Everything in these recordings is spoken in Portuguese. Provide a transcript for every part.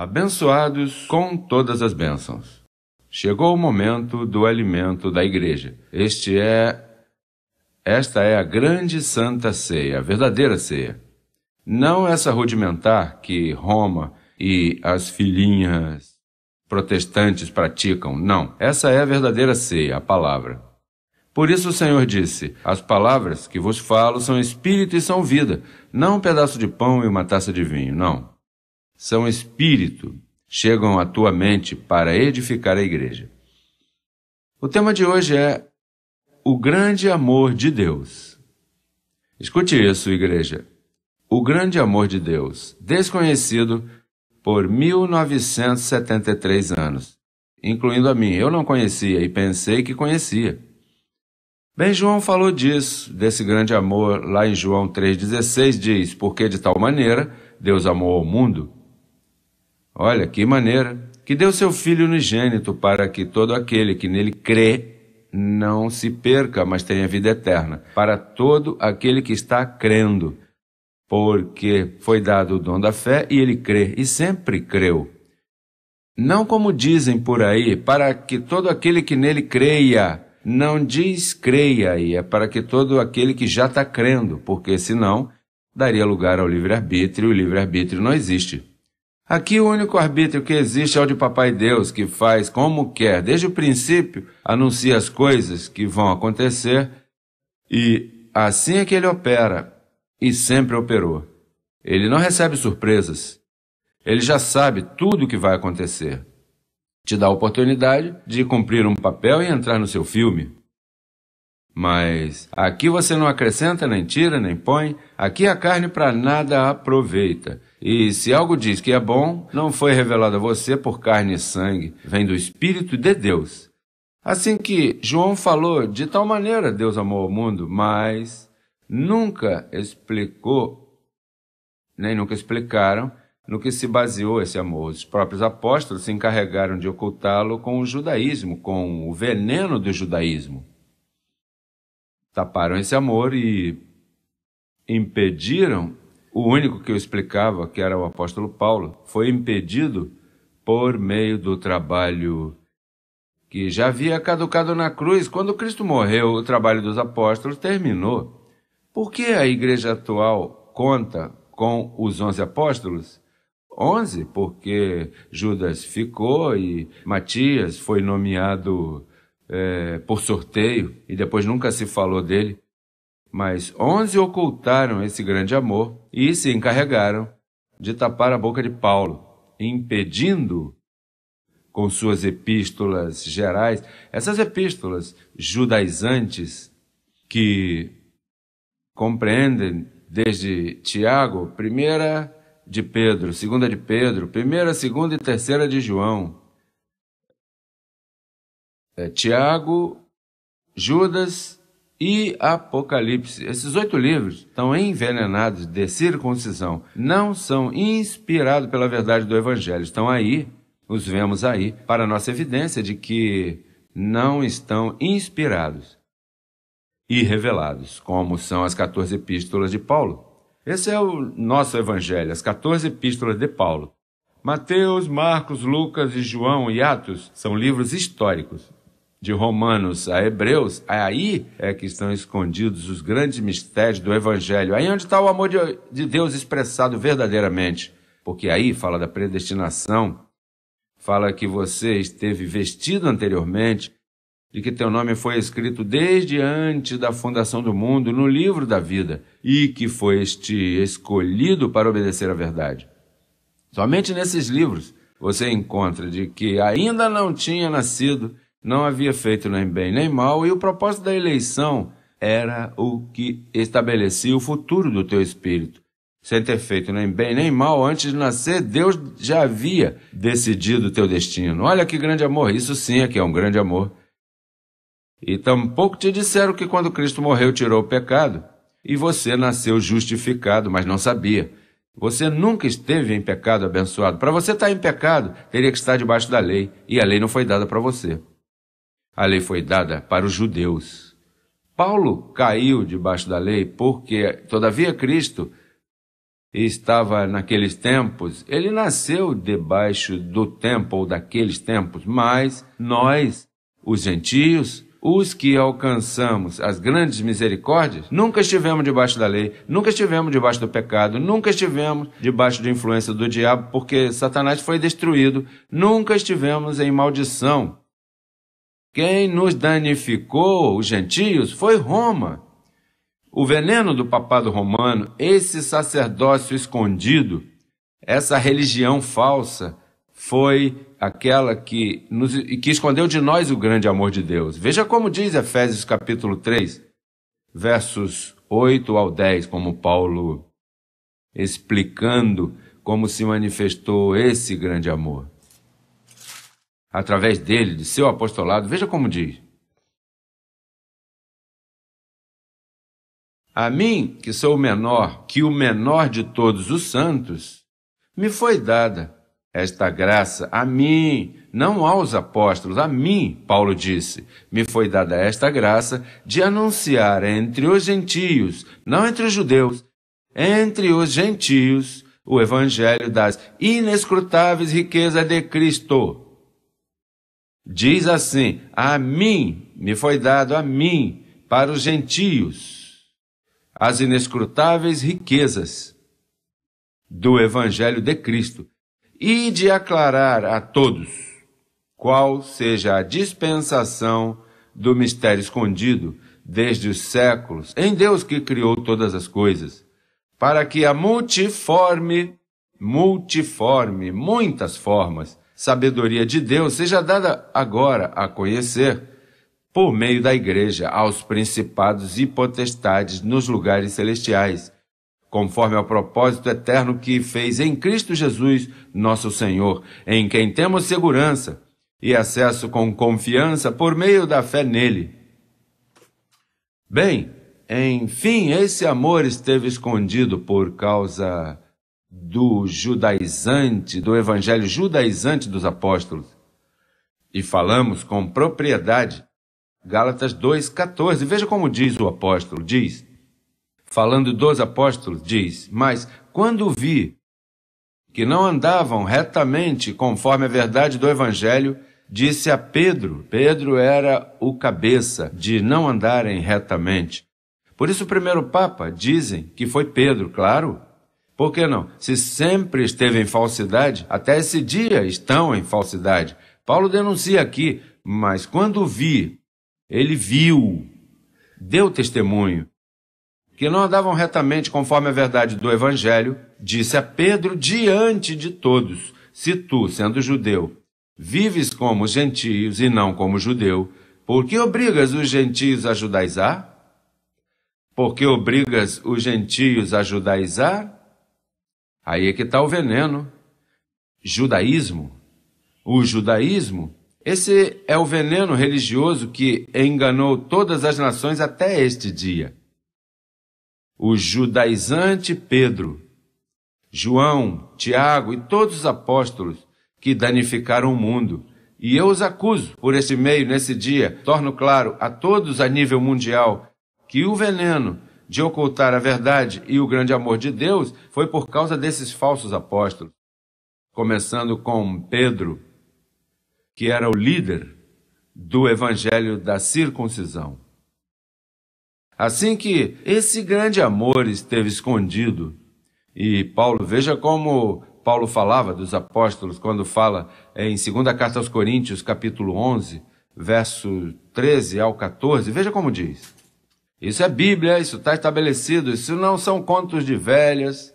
abençoados com todas as bênçãos. Chegou o momento do alimento da igreja. Este é esta é a grande santa ceia, a verdadeira ceia. Não essa rudimentar que Roma e as filhinhas protestantes praticam, não. Essa é a verdadeira ceia, a palavra. Por isso o Senhor disse: As palavras que vos falo são espírito e são vida, não um pedaço de pão e uma taça de vinho, não são espírito, chegam à tua mente para edificar a igreja. O tema de hoje é o grande amor de Deus. Escute isso, igreja. O grande amor de Deus, desconhecido por 1973 anos, incluindo a mim. Eu não conhecia e pensei que conhecia. Bem, João falou disso, desse grande amor, lá em João 3,16 diz: Porque de tal maneira Deus amou o mundo Olha que maneira! Que deu seu filho unigênito para que todo aquele que nele crê não se perca, mas tenha vida eterna. Para todo aquele que está crendo, porque foi dado o dom da fé e ele crê, e sempre creu. Não como dizem por aí, para que todo aquele que nele creia, não diz creia aí, é para que todo aquele que já está crendo, porque senão daria lugar ao livre-arbítrio, e o livre-arbítrio não existe. Aqui o único arbítrio que existe é o de Papai Deus, que faz como quer. Desde o princípio, anuncia as coisas que vão acontecer e assim é que ele opera e sempre operou. Ele não recebe surpresas. Ele já sabe tudo o que vai acontecer. Te dá a oportunidade de cumprir um papel e entrar no seu filme. Mas aqui você não acrescenta, nem tira, nem põe. Aqui a carne para nada aproveita. E se algo diz que é bom, não foi revelado a você por carne e sangue, vem do Espírito de Deus. Assim que João falou, de tal maneira Deus amou o mundo, mas nunca explicou, nem nunca explicaram no que se baseou esse amor. Os próprios apóstolos se encarregaram de ocultá-lo com o judaísmo, com o veneno do judaísmo. Taparam esse amor e impediram o único que eu explicava, que era o apóstolo Paulo, foi impedido por meio do trabalho que já havia caducado na cruz. Quando Cristo morreu, o trabalho dos apóstolos terminou. Por que a igreja atual conta com os onze apóstolos? Onze, porque Judas ficou e Matias foi nomeado é, por sorteio e depois nunca se falou dele. Mas onze ocultaram esse grande amor e se encarregaram de tapar a boca de Paulo, impedindo com suas epístolas gerais, essas epístolas judaizantes que compreendem desde Tiago, primeira de Pedro, segunda de Pedro, primeira, segunda e terceira de João. É, Tiago, Judas e Apocalipse. Esses oito livros estão envenenados de circuncisão, não são inspirados pela verdade do Evangelho, estão aí, os vemos aí, para nossa evidência de que não estão inspirados e revelados, como são as 14 epístolas de Paulo. Esse é o nosso Evangelho, as 14 epístolas de Paulo. Mateus, Marcos, Lucas e João e Atos são livros históricos de Romanos a Hebreus, é aí é que estão escondidos os grandes mistérios do Evangelho. Aí onde está o amor de, Deus expressado verdadeiramente. Porque aí fala da predestinação, fala que você esteve vestido anteriormente, de que teu nome foi escrito desde antes da fundação do mundo no livro da vida, e que foste escolhido para obedecer à verdade. Somente nesses livros você encontra de que ainda não tinha nascido não havia feito nem bem nem mal, e o propósito da eleição era o que estabelecia o futuro do teu espírito. Sem ter feito nem bem nem mal, antes de nascer, Deus já havia decidido o teu destino. Olha que grande amor, isso sim é que é um grande amor. E tampouco te disseram que quando Cristo morreu tirou o pecado, e você nasceu justificado, mas não sabia. Você nunca esteve em pecado abençoado. Para você estar em pecado, teria que estar debaixo da lei, e a lei não foi dada para você. A lei foi dada para os judeus. Paulo caiu debaixo da lei porque, todavia, Cristo estava naqueles tempos, ele nasceu debaixo do tempo ou daqueles tempos, mas nós, os gentios, os que alcançamos as grandes misericórdias, nunca estivemos debaixo da lei, nunca estivemos debaixo do pecado, nunca estivemos debaixo da influência do diabo, porque Satanás foi destruído, nunca estivemos em maldição. Quem nos danificou, os gentios, foi Roma. O veneno do papado romano, esse sacerdócio escondido, essa religião falsa, foi aquela que, nos, que escondeu de nós o grande amor de Deus. Veja como diz Efésios capítulo 3, versos 8 ao 10, como Paulo explicando como se manifestou esse grande amor através dele, de seu apostolado. Veja como diz. A mim, que sou o menor, que o menor de todos os santos, me foi dada esta graça, a mim, não aos apóstolos, a mim, Paulo disse, me foi dada esta graça de anunciar entre os gentios, não entre os judeus, entre os gentios, o evangelho das inescrutáveis riquezas de Cristo diz assim: A mim me foi dado a mim para os gentios as inescrutáveis riquezas do evangelho de Cristo e de aclarar a todos qual seja a dispensação do mistério escondido desde os séculos em Deus que criou todas as coisas, para que a multiforme, multiforme, muitas formas sabedoria de Deus seja dada agora a conhecer por meio da Igreja aos principados e potestades nos lugares celestiais, conforme ao propósito eterno que fez em Cristo Jesus, nosso Senhor, em quem temos segurança e acesso com confiança por meio da fé nele. Bem, enfim, esse amor esteve escondido por causa do judaizante, do evangelho judaizante dos apóstolos. E falamos com propriedade. Gálatas 2,14. Veja como diz o apóstolo: diz, falando dos apóstolos, diz, mas quando vi que não andavam retamente conforme a verdade do evangelho, disse a Pedro: Pedro era o cabeça de não andarem retamente. Por isso, o primeiro Papa, dizem que foi Pedro, claro, por que não? Se sempre esteve em falsidade, até esse dia estão em falsidade. Paulo denuncia aqui, mas quando vi, ele viu, deu testemunho, que não andavam retamente conforme a verdade do Evangelho, disse a Pedro diante de todos: Se tu, sendo judeu, vives como os gentios e não como judeu, por que obrigas os gentios a judaizar? Por que obrigas os gentios a judaizar? Aí é que está o veneno. Judaísmo. O judaísmo, esse é o veneno religioso que enganou todas as nações até este dia. O judaizante Pedro, João, Tiago e todos os apóstolos que danificaram o mundo. E eu os acuso por este meio, nesse dia, torno claro a todos a nível mundial que o veneno de ocultar a verdade e o grande amor de Deus foi por causa desses falsos apóstolos. Começando com Pedro, que era o líder do evangelho da circuncisão. Assim que esse grande amor esteve escondido, e Paulo, veja como Paulo falava dos apóstolos quando fala em 2 Carta aos Coríntios, capítulo 11, verso 13 ao 14, veja como diz. Isso é Bíblia, isso está estabelecido, isso não são contos de velhas.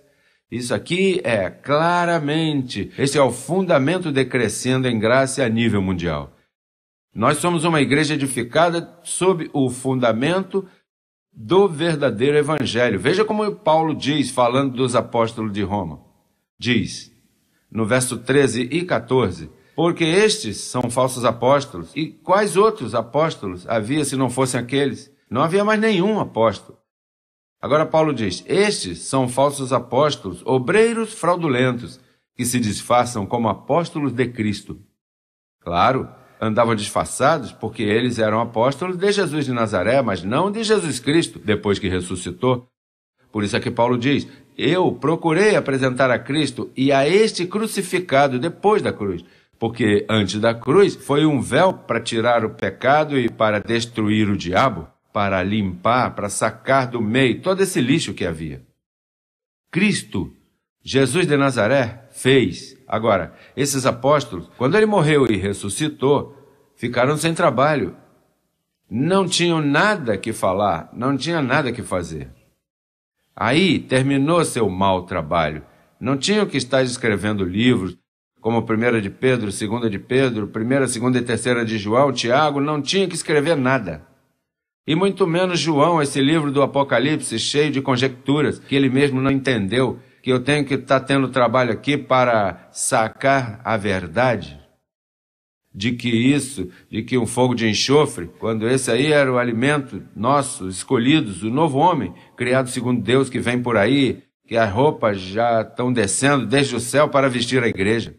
Isso aqui é claramente, esse é o fundamento decrescendo em graça a nível mundial. Nós somos uma igreja edificada sob o fundamento do verdadeiro evangelho. Veja como Paulo diz, falando dos apóstolos de Roma. Diz, no verso 13 e 14, porque estes são falsos apóstolos, e quais outros apóstolos havia se não fossem aqueles? Não havia mais nenhum apóstolo. Agora Paulo diz: Estes são falsos apóstolos, obreiros fraudulentos, que se disfarçam como apóstolos de Cristo. Claro, andavam disfarçados porque eles eram apóstolos de Jesus de Nazaré, mas não de Jesus Cristo, depois que ressuscitou. Por isso é que Paulo diz: Eu procurei apresentar a Cristo e a este crucificado depois da cruz, porque antes da cruz foi um véu para tirar o pecado e para destruir o diabo para limpar, para sacar do meio todo esse lixo que havia. Cristo, Jesus de Nazaré, fez. Agora, esses apóstolos, quando ele morreu e ressuscitou, ficaram sem trabalho. Não tinham nada que falar, não tinha nada que fazer. Aí terminou seu mau trabalho. Não tinham que estar escrevendo livros, como 1 de Pedro, 2 de Pedro, 1, segunda e 3 de João, Tiago, não tinha que escrever nada. E muito menos João, esse livro do Apocalipse cheio de conjecturas que ele mesmo não entendeu, que eu tenho que estar tá tendo trabalho aqui para sacar a verdade de que isso, de que um fogo de enxofre, quando esse aí era o alimento nosso, escolhidos, o novo homem, criado segundo Deus que vem por aí, que as roupas já estão descendo desde o céu para vestir a igreja.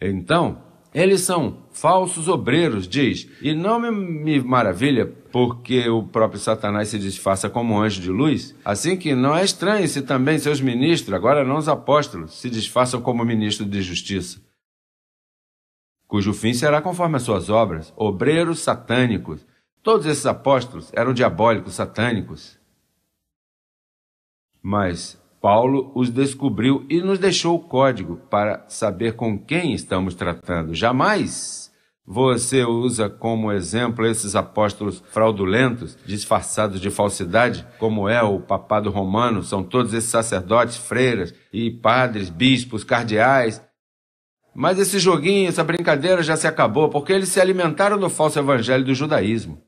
Então, eles são falsos obreiros, diz. E não me, me, maravilha porque o próprio Satanás se disfarça como anjo de luz, assim que não é estranho se também seus ministros, agora não os apóstolos, se disfarçam como ministros de justiça, cujo fim será conforme as suas obras, obreiros satânicos. Todos esses apóstolos eram diabólicos, satânicos. Mas Paulo os descobriu e nos deixou o código para saber com quem estamos tratando. Jamais você usa como exemplo esses apóstolos fraudulentos, disfarçados de falsidade, como é o papado romano, são todos esses sacerdotes, freiras e padres, bispos, cardeais. Mas esse joguinho, essa brincadeira já se acabou, porque eles se alimentaram do falso evangelho do judaísmo.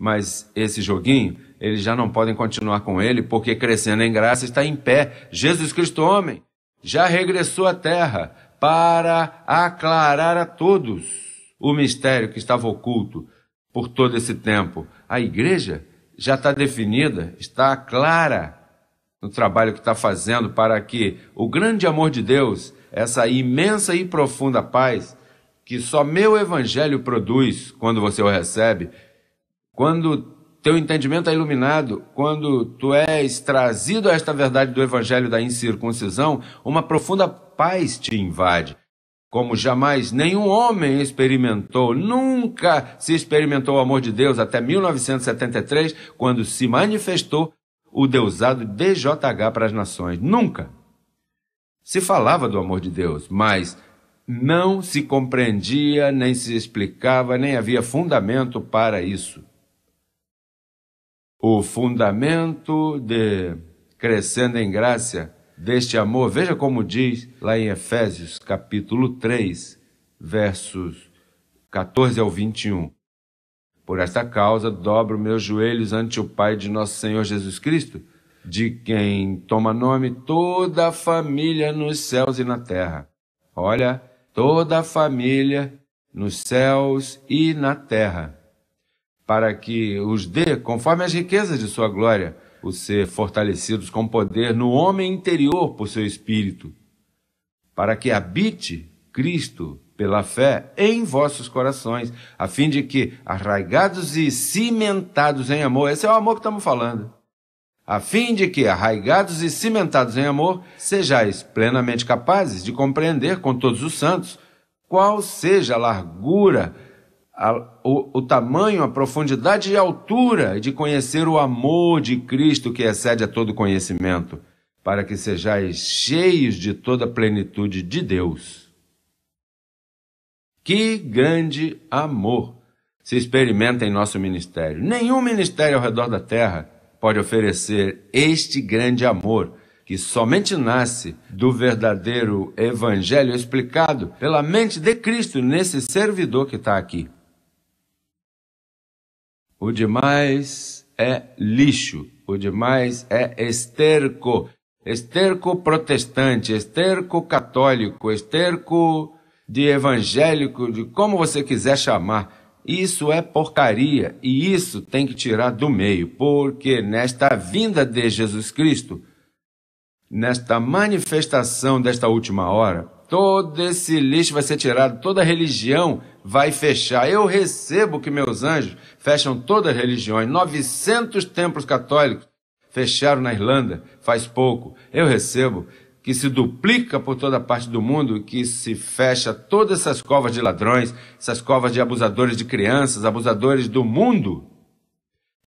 Mas esse joguinho, eles já não podem continuar com ele, porque crescendo em graça está em pé. Jesus Cristo, homem, já regressou à terra para aclarar a todos o mistério que estava oculto por todo esse tempo. A igreja já está definida, está clara no trabalho que está fazendo para que o grande amor de Deus, essa imensa e profunda paz que só meu evangelho produz quando você o recebe, quando teu entendimento é iluminado, quando tu és trazido a esta verdade do evangelho da incircuncisão, uma profunda paz te invade, como jamais nenhum homem experimentou, nunca se experimentou o amor de Deus até 1973, quando se manifestou o deusado DJH para as nações. Nunca. Se falava do amor de Deus, mas não se compreendia, nem se explicava, nem havia fundamento para isso o fundamento de crescendo em graça deste amor. Veja como diz lá em Efésios, capítulo 3, versos 14 ao 21. Por esta causa dobro meus joelhos ante o Pai de nosso Senhor Jesus Cristo, de quem toma nome toda a família nos céus e na terra. Olha, toda a família nos céus e na terra para que os dê, conforme as riquezas de sua glória, os ser fortalecidos com poder no homem interior por seu espírito, para que habite Cristo pela fé em vossos corações, a fim de que, arraigados e cimentados em amor, esse é o amor que estamos falando, a fim de que, arraigados e cimentados em amor, sejais plenamente capazes de compreender com todos os santos qual seja a largura, a, o, o tamanho, a profundidade e a altura de conhecer o amor de Cristo que excede a todo conhecimento, para que sejais cheios de toda a plenitude de Deus. Que grande amor se experimenta em nosso ministério. Nenhum ministério ao redor da terra pode oferecer este grande amor que somente nasce do verdadeiro evangelho explicado pela mente de Cristo nesse servidor que está aqui o demais é lixo, o demais é esterco, esterco protestante, esterco católico, esterco de evangélico, de como você quiser chamar. Isso é porcaria e isso tem que tirar do meio, porque nesta vinda de Jesus Cristo, nesta manifestação desta última hora, todo esse lixo vai ser tirado, toda religião vai fechar. Eu recebo que meus anjos fecham todas as religiões. 900 templos católicos fecharam na Irlanda faz pouco. Eu recebo que se duplica por toda parte do mundo, que se fecha todas essas covas de ladrões, essas covas de abusadores de crianças, abusadores do mundo,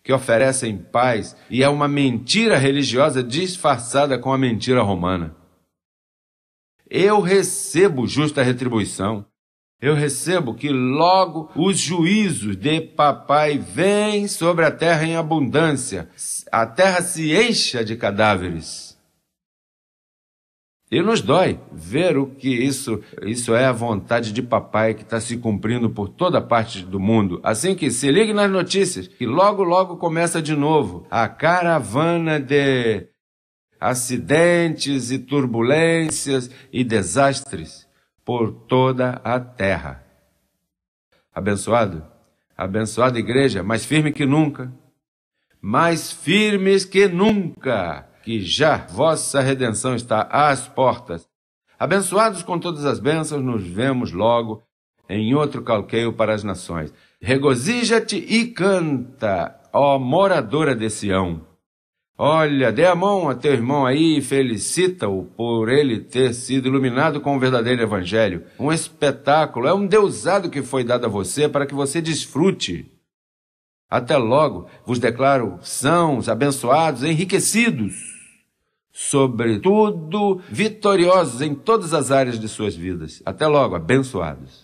que oferecem paz, e é uma mentira religiosa disfarçada com a mentira romana eu recebo justa retribuição. Eu recebo que logo os juízos de papai vêm sobre a terra em abundância. A terra se encha de cadáveres. E nos dói ver o que isso, isso é a vontade de papai que está se cumprindo por toda parte do mundo. Assim que se ligue nas notícias, que logo, logo começa de novo a caravana de acidentes e turbulências e desastres por toda a terra. Abençoado, abençoada igreja, mais firme que nunca, mais firmes que nunca, que já vossa redenção está às portas. Abençoados com todas as bênçãos, nos vemos logo em outro calqueio para as nações. Regozija-te e canta, ó moradora de Sião. Olha, dê a mão a teu irmão aí e felicita-o por ele ter sido iluminado com o verdadeiro evangelho. Um espetáculo, é um deusado que foi dado a você para que você desfrute. Até logo, vos declaro sãos, abençoados, enriquecidos, sobretudo vitoriosos em todas as áreas de suas vidas. Até logo, abençoados.